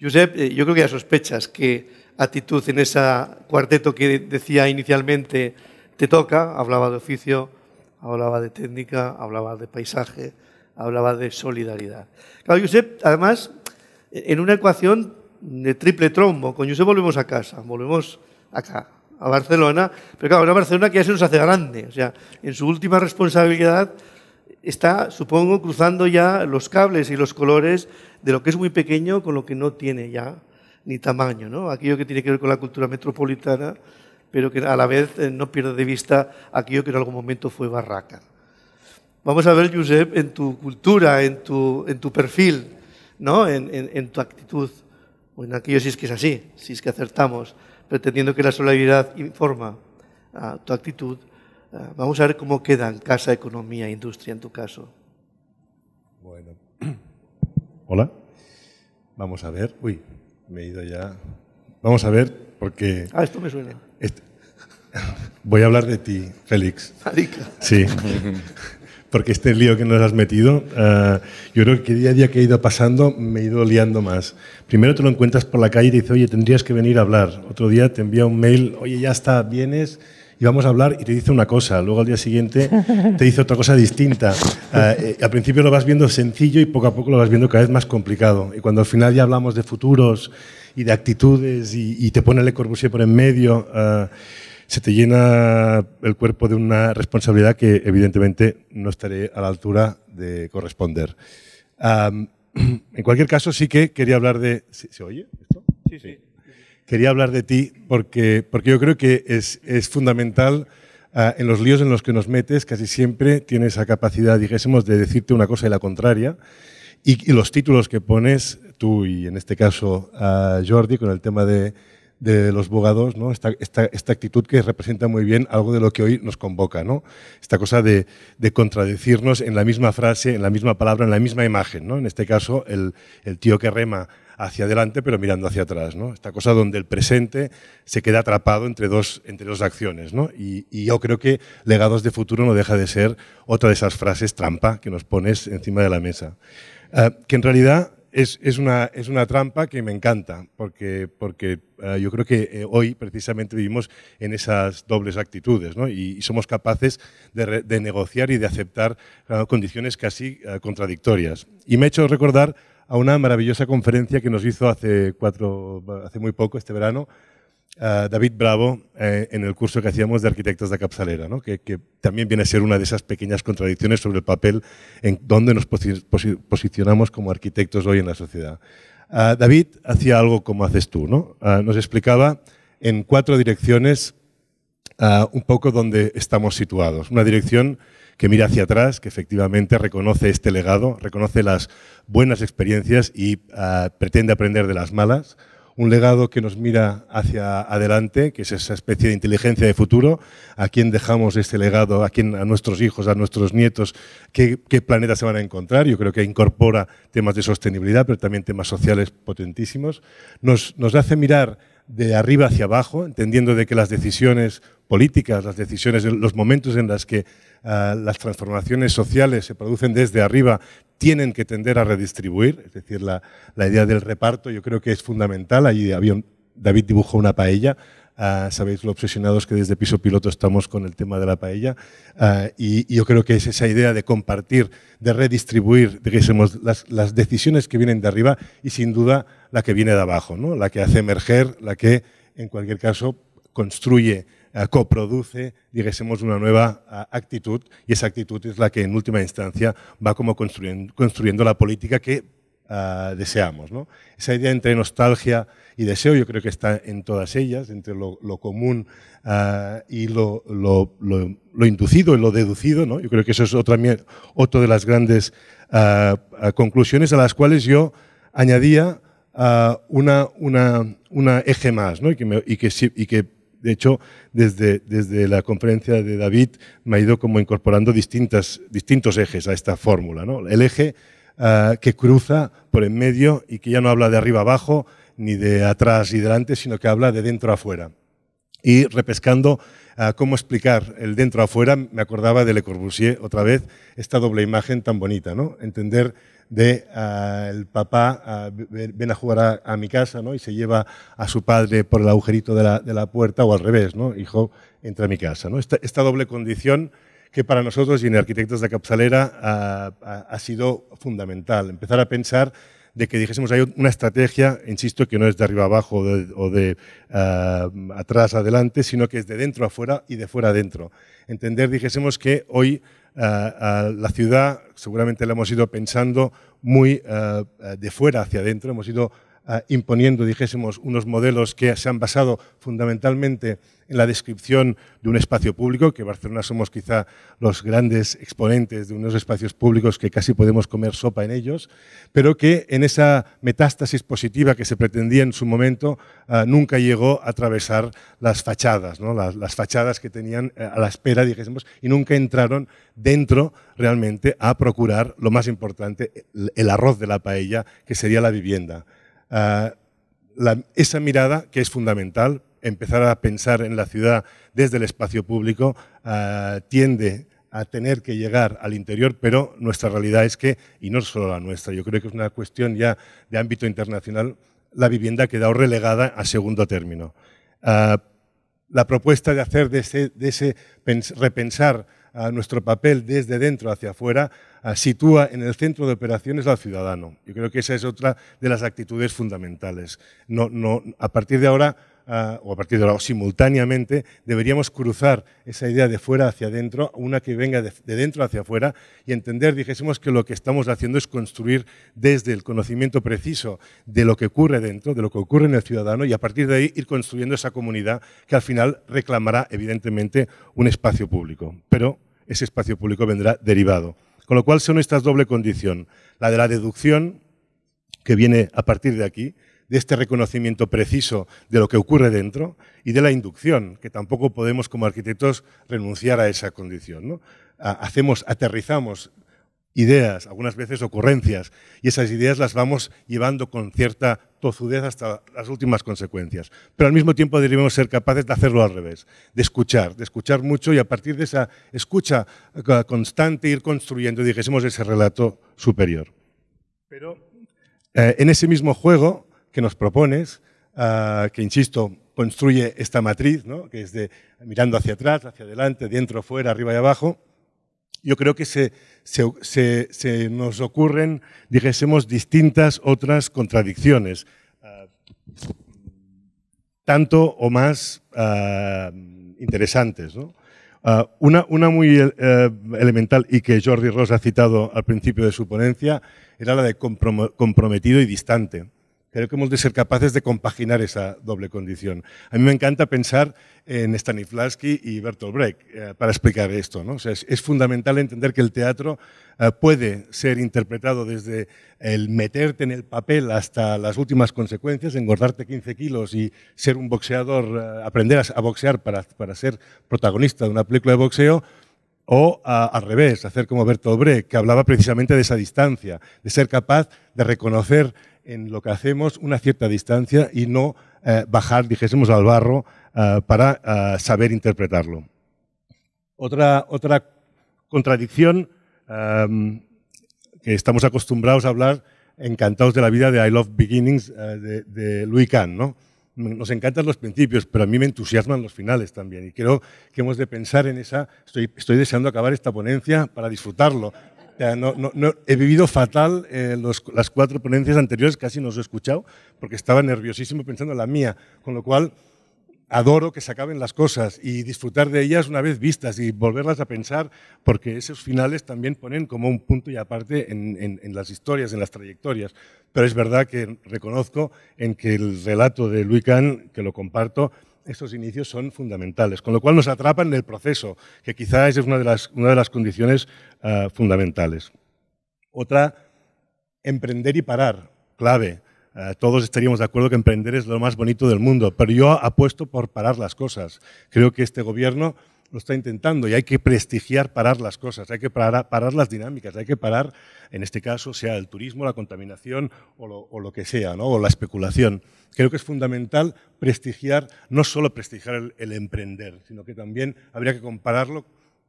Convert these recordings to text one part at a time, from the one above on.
Josep, eh, yo creo que ya sospechas que actitud en ese cuarteto que decía inicialmente te toca, hablaba de oficio, hablaba de técnica, hablaba de paisaje, hablaba de solidaridad. Claro, Josep, además, en una ecuación de triple trombo, con Josep volvemos a casa, volvemos acá, a Barcelona, pero claro, una Barcelona que ya se nos hace grande, o sea, en su última responsabilidad está, supongo, cruzando ya los cables y los colores de lo que es muy pequeño con lo que no tiene ya ni tamaño, ¿no? Aquello que tiene que ver con la cultura metropolitana, pero que a la vez eh, no pierde de vista aquello que en algún momento fue barraca. Vamos a ver, Josep, en tu cultura, en tu, en tu perfil, ¿no? En, tu actitud, o en aquello si es que es así, si es que acertamos, pretendiendo que la solidaridad informa a ah, tu actitud, Ah, vamos a ver cómo quedan casa, economía, industria en tu caso. Bueno. Hola. Vamos a ver. Uy, me he ido ya. Vamos a ver, porque. Ah, esto me suena. Voy a hablar de ti, Félix. Sí. porque este lío que nos has metido, ah, yo creo que día a día que he ido pasando me he ido liando más. Primero te lo encuentras por la calle y te dice, oye, tendrías que venir a hablar. Otro día te envía un mail, oye, ya está, vienes y vamos a hablar y te dice una cosa, luego al día siguiente te dice otra cosa distinta. Ah, eh, al principio lo vas viendo sencillo y poco a poco lo vas viendo cada vez más complicado. Y cuando al final ya hablamos de futuros y de actitudes y, te pone Le Corbusier por en medio, ah, se te llena el cuerpo de una responsabilidad que evidentemente no estaré a la altura de corresponder. Ah, en cualquier caso, sí que quería hablar de... ¿Se, oye esto? sí. sí quería hablar de ti porque, porque yo creo que es, es fundamental. Ah, en los líos en los que nos metes, casi siempre tienes esa capacidad, dijésemos, de decirte una cosa y la contraria. Y, los títulos que pones, tú y en este caso a Jordi, con el tema de, de los bogados, ¿no? Esta, esta, esta, actitud que representa muy bien algo de lo que hoy nos convoca, ¿no? esta cosa de, de, contradecirnos en la misma frase, en la misma palabra, en la misma imagen. ¿no? En este caso, el, el tío que rema hacia adelante pero mirando hacia atrás. ¿no? Esta cosa donde el presente se queda atrapado entre dos, entre dos acciones. Y, yo creo que Legados de Futuro no deja de ser otra de esas frases trampa que nos pones encima de la mesa. Eh, que en realidad es, es, una, es, una, trampa que me encanta, porque, porque eh, yo creo que eh, hoy precisamente vivimos en esas dobles actitudes y, somos capaces de, negociar y de aceptar condiciones casi contradictorias. Y me ha hecho recordar a una maravillosa conferencia que nos hizo hace, muy poco, este verano, David Bravo eh, en el curso que hacíamos de arquitectos de capsalera, ¿no? que, también viene a ser una de esas pequeñas contradicciones sobre el papel en donde nos posicionamos como arquitectos hoy en la sociedad. David hacía algo como haces tú, ¿no? nos explicaba en cuatro direcciones un poco dónde estamos situados. Una dirección que mira hacia atrás, que efectivamente reconoce este legado, reconoce las buenas experiencias y ah, pretende aprender de las malas. Un legado que nos mira hacia adelante, que es esa especie de inteligencia de futuro. ¿A quién dejamos este legado? ¿A ¿A nuestros hijos? ¿A nuestros nietos? ¿Qué, ¿Qué planeta se van a encontrar? Yo creo que incorpora temas de sostenibilidad, pero también temas sociales potentísimos. Nos, nos hace mirar de arriba hacia abajo, entendiendo de que las decisiones políticas, las decisiones, los momentos en los que eh, las transformaciones sociales se producen desde arriba, tienen que tender a redistribuir, es decir, la, idea del reparto yo creo que es fundamental. Allí David dibujó una paella, eh, sabéis lo obsesionados que desde Piso Piloto estamos con el tema de la paella. Eh, y, yo creo que es esa idea de compartir, de redistribuir, digamos, las, las, decisiones que vienen de arriba y sin duda la que viene de abajo, ¿no? la que hace emerger, la que en cualquier caso construye eh, coproduce, digásemos, una nueva ah, actitud y esa actitud es la que en última instancia va como construyendo, la política que ah, deseamos. Esa idea entre nostalgia y deseo yo creo que está en todas ellas, entre lo, común ah, y lo, inducido y lo deducido. Yo creo que eso es otra, de las grandes conclusiones a las cuales yo añadía una, eje más y que de hecho, desde, la conferencia de David me ha ido como incorporando distintas, distintos ejes a esta fórmula. El eje ah, que cruza por en medio y que ya no habla de arriba abajo, ni de atrás y delante, sino que habla de dentro afuera y repescando ah, cómo explicar el dentro afuera, me acordaba de Le Corbusier otra vez, esta doble imagen tan bonita, ¿no? Entender de ah, el papá ah, ven a jugar a, mi casa ¿no? y se lleva a su padre por el agujerito de la, puerta o al revés, ¿no? hijo entra a mi casa. ¿no? Esta, esta doble condición que para nosotros y en Arquitectos de Capsalera ha sido fundamental, empezar a pensar de que dijésemos hay una estrategia, insisto, que no es de arriba abajo o de, ah, atrás adelante, sino que es de dentro afuera y de fuera adentro. Entender, dijésemos, que hoy ah, ah, la ciudad seguramente la hemos ido pensando muy de fuera hacia adentro, hemos ido Ah, imponiendo, dijésemos, unos modelos que se han basado fundamentalmente en la descripción de un espacio público, que Barcelona somos quizá los grandes exponentes de unos espacios públicos que casi podemos comer sopa en ellos, pero que en esa metástasis positiva que se pretendía en su momento ah, nunca llegó a atravesar las fachadas, ¿no? las, fachadas que tenían eh, a la espera, dijésemos, y nunca entraron dentro realmente a procurar lo más importante, el arroz de la paella, que sería la vivienda. Ah, esa mirada que es fundamental, empezar a pensar en la ciudad desde el espacio público, ah, tiende a tener que llegar al interior, pero nuestra realidad es que, y no solo la nuestra, yo creo que es una cuestión ya de ámbito internacional, la vivienda ha quedado relegada a segundo término. Ah, la propuesta de hacer de ese repensar nuestro papel desde dentro hacia afuera sitúa en el centro de operaciones al ciudadano. Yo creo que esa es otra de las actitudes fundamentales. No, no, a partir de ahora, ah, o a partir de ahora, simultáneamente, deberíamos cruzar esa idea de fuera hacia adentro, una que venga de, dentro hacia afuera, y entender, dijésemos, que lo que estamos haciendo es construir desde el conocimiento preciso de lo que ocurre dentro, de lo que ocurre en el ciudadano, y a partir de ahí ir construyendo esa comunidad que al final reclamará, evidentemente, un espacio público. Pero ese espacio público vendrá derivado. Con lo cual son estas doble condición, la de la deducción, que viene a partir de aquí, de este reconocimiento preciso de lo que ocurre dentro, y de la inducción, que tampoco podemos como arquitectos renunciar a esa condición. ¿no? Hacemos, aterrizamos ideas, algunas veces ocurrencias, y esas ideas las vamos llevando con cierta tozudez hasta las últimas consecuencias. Pero al mismo tiempo debemos ser capaces de hacerlo al revés, de escuchar, de escuchar mucho y a partir de esa escucha constante ir construyendo, dijésemos, ese relato superior. Pero eh, en ese mismo juego que nos propones, ah, que insisto, construye esta matriz, ¿no? que es de mirando hacia atrás, hacia adelante, dentro, fuera, arriba y abajo, yo creo que se, nos ocurren, dijésemos, distintas otras contradicciones, ah, tanto o más ah, interesantes. ¿no? Ah, una, muy eh, elemental y que Jordi Ross ha citado al principio de su ponencia era la de comprometido y distante. Creo que hemos de ser capaces de compaginar esa doble condición. A mí me encanta pensar en Stanislavski y Bertolt Brecht eh, para explicar esto. ¿no? es, fundamental entender que el teatro eh, puede ser interpretado desde el meterte en el papel hasta las últimas consecuencias, engordarte 15 kilos y ser un boxeador, eh, aprender a, boxear para, ser protagonista de una película de boxeo, o al revés, hacer como Bertolt Brecht, que hablaba precisamente de esa distancia, de ser capaz de reconocer en lo que hacemos una cierta distancia y no eh, bajar, dijésemos, al barro eh, para eh, saber interpretarlo. Otra, otra contradicción em, que estamos acostumbrados a hablar, encantados de la vida de I Love Beginnings de, Louis Kahn, ¿no? Nos encantan los principios, pero a mí me entusiasman los finales también. Y creo que hemos de pensar en esa. estoy deseando acabar esta ponencia para disfrutarlo, no, no, he vivido fatal eh, las cuatro ponencias anteriores, casi no os he escuchado, porque estaba nerviosísimo pensando en la mía, con lo cual adoro que se acaben las cosas y disfrutar de ellas una vez vistas y volverlas a pensar, porque esos finales también ponen como un punto y aparte en, en las historias, en las trayectorias. Pero es verdad que reconozco en que el relato de Luis Kahn, que lo comparto, estos inicios son fundamentales, con lo cual nos atrapan en el proceso, que quizás es una de las, condiciones eh, fundamentales. Otra, emprender y parar, clave. Eh, todos estaríamos de acuerdo que emprender es lo más bonito del mundo, pero yo apuesto por parar las cosas. Creo que este gobierno lo está intentando y hay que prestigiar parar las cosas, hay que parar, las dinámicas, hay que parar, en este caso, sea el turismo, la contaminación o lo, que sea, o la especulación. Creo que es fundamental prestigiar, no solo prestigiar el, emprender, sino que también habría que compararlo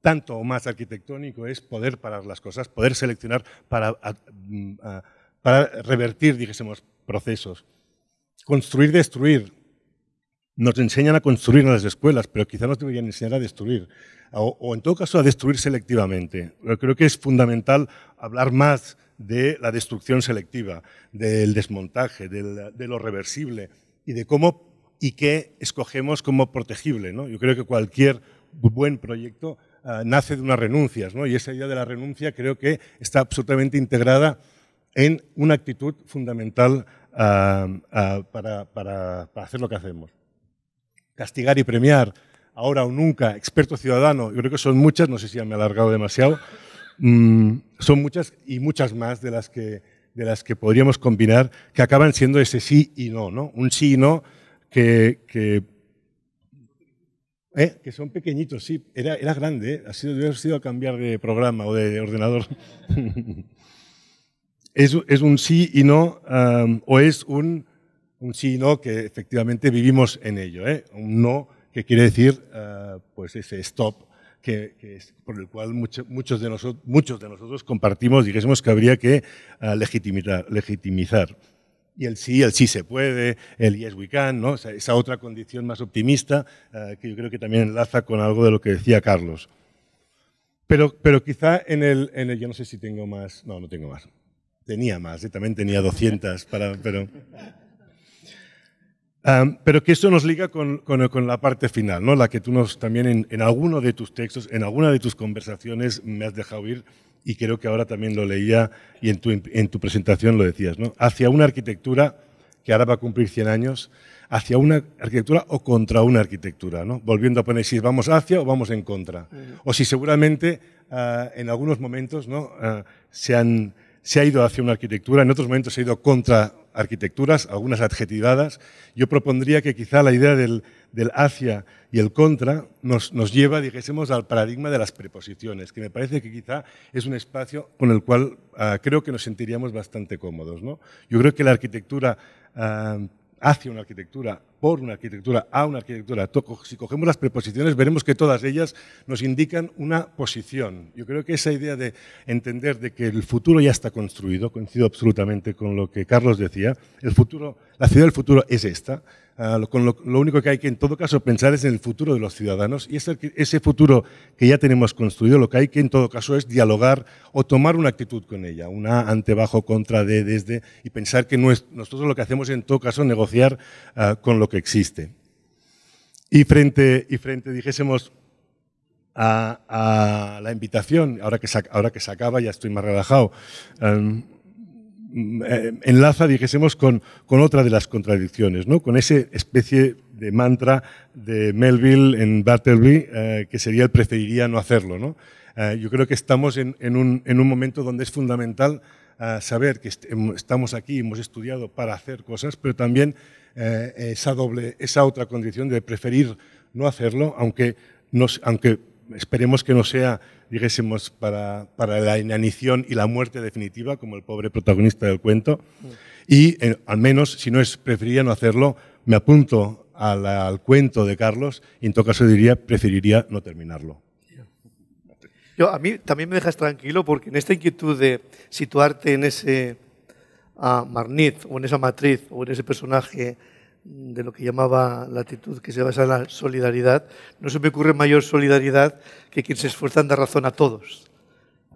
tanto o más arquitectónico es poder parar las cosas, poder seleccionar para, mm, para revertir, dijésemos, procesos. Construir, destruir, nos enseñan a construir en las escuelas, pero quizás nos deberían enseñar a destruir, o, en todo caso a destruir selectivamente. Yo creo que es fundamental hablar más de la destrucción selectiva, del desmontaje, de lo reversible y de cómo y qué escogemos como protegible. Yo creo que cualquier buen proyecto ah, nace de unas renuncias y esa idea de la renuncia creo que está absolutamente integrada en una actitud fundamental ah, ah, para hacer lo que hacemos castigar y premiar, ahora o nunca, experto ciudadano, yo creo que son muchas, no sé si ya me he alargado demasiado, mm, son muchas y muchas más de las, que, de las que podríamos combinar, que acaban siendo ese sí y no, ¿no? Un sí y no que, que ¿eh? son pequeñitos, sí. Era, era grande, ¿eh? ha sido, sido a cambiar de programa o de ordenador. es, un sí y no, o es un un sí y no que efectivamente vivimos en ello. ¿eh? Un no que quiere decir eh, pues ese stop que, por el cual muchos, de nosotros, muchos de nosotros compartimos, dijésemos que habría que eh, legitimizar, Y el sí, el sí se puede, el yes we can, ¿no? esa otra condición más optimista eh, que yo creo que también enlaza con algo de lo que decía Carlos. Pero, pero quizá en el, en el, yo no sé si tengo más, no, no tengo más. Tenía más, también tenía 200, para, pero pero que eso nos liga con, la parte final, ¿no? la que tú nos también en, alguno de tus textos, en alguna de tus conversaciones me has dejado ir y creo que ahora también lo leía y en tu, en tu presentación lo decías, ¿no? hacia una arquitectura que ahora va a cumplir 100 años, hacia una arquitectura o contra una arquitectura, ¿no? volviendo a poner si vamos hacia o vamos en contra, o si seguramente ah, en algunos momentos ¿no? Ah, se, han, se ha ido hacia una arquitectura, en otros momentos se ha ido contra arquitecturas, algunas adjetivadas, yo propondría que quizá la idea del, del hacia y el contra nos, nos, lleva, dijésemos, al paradigma de las preposiciones, que me parece que quizá es un espacio con el cual ah, creo que nos sentiríamos bastante cómodos. Yo creo que la arquitectura ah, hacia una arquitectura, por una arquitectura, a una arquitectura. Si cogemos las preposiciones, veremos que todas ellas nos indican una posición. Yo creo que esa idea de entender de que el futuro ya está construido, coincido absolutamente con lo que Carlos decía, el futuro, la ciudad del futuro es esta, Ah, lo, único que hay que en todo caso pensar es en el futuro de los ciudadanos y ese, ese futuro que ya tenemos construido, lo que hay que en todo caso es dialogar o tomar una actitud con ella, una ante, bajo, contra, de, desde, y pensar que nosotros lo que hacemos en todo caso es negociar ah, con lo que existe. Y frente, y frente dijésemos, a, la invitación, ahora que, se, ahora que se acaba ya estoy más relajado, em, Mm, eh, enlaza, dijésemos, con, otra de las contradicciones, ¿no? con esa especie de mantra de Melville en Battleby, eh, que sería el preferiría no hacerlo. Eh, yo creo que estamos en, un, momento donde es fundamental saber que em, estamos aquí, hemos estudiado para hacer cosas, pero también esa, doble, esa otra condición de preferir no hacerlo, aunque, nos, aunque esperemos que no sea, dijésemos, para, para, la inanición y la muerte definitiva, como el pobre protagonista del cuento. Mm. Y eh, al menos, si no es, preferiría no hacerlo, me apunto al, cuento de Carlos y en todo caso diría, preferiría no terminarlo. Yo, a mí también me dejas tranquilo porque en esta inquietud de situarte en ese uh, ah, marniz o en esa matriz o en ese personaje de lo que llamaba la actitud que se basa en la solidaridad, no se me ocurre mayor solidaridad que quien se esfuerza en dar razón a todos,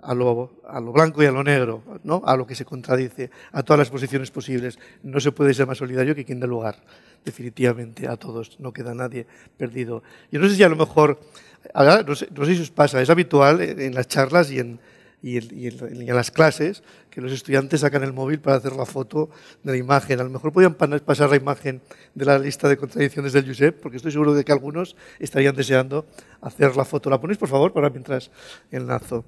a lo, blanco y a lo negro, ¿no? a lo que se contradice, a todas las posiciones posibles. No se puede ser más solidario que quien da lugar, definitivamente, a todos. No queda nadie perdido. Yo no sé si a lo mejor, no sé si os pasa, es habitual en las charlas y en, y, en las clases que los estudiantes sacan el móvil para hacer la foto de la imagen. A lo mejor podían pasar la imagen de la lista de contradicciones del Josep, porque estoy seguro de que algunos estarían deseando hacer la foto. ¿La ponéis, por favor, para mientras el enlazo?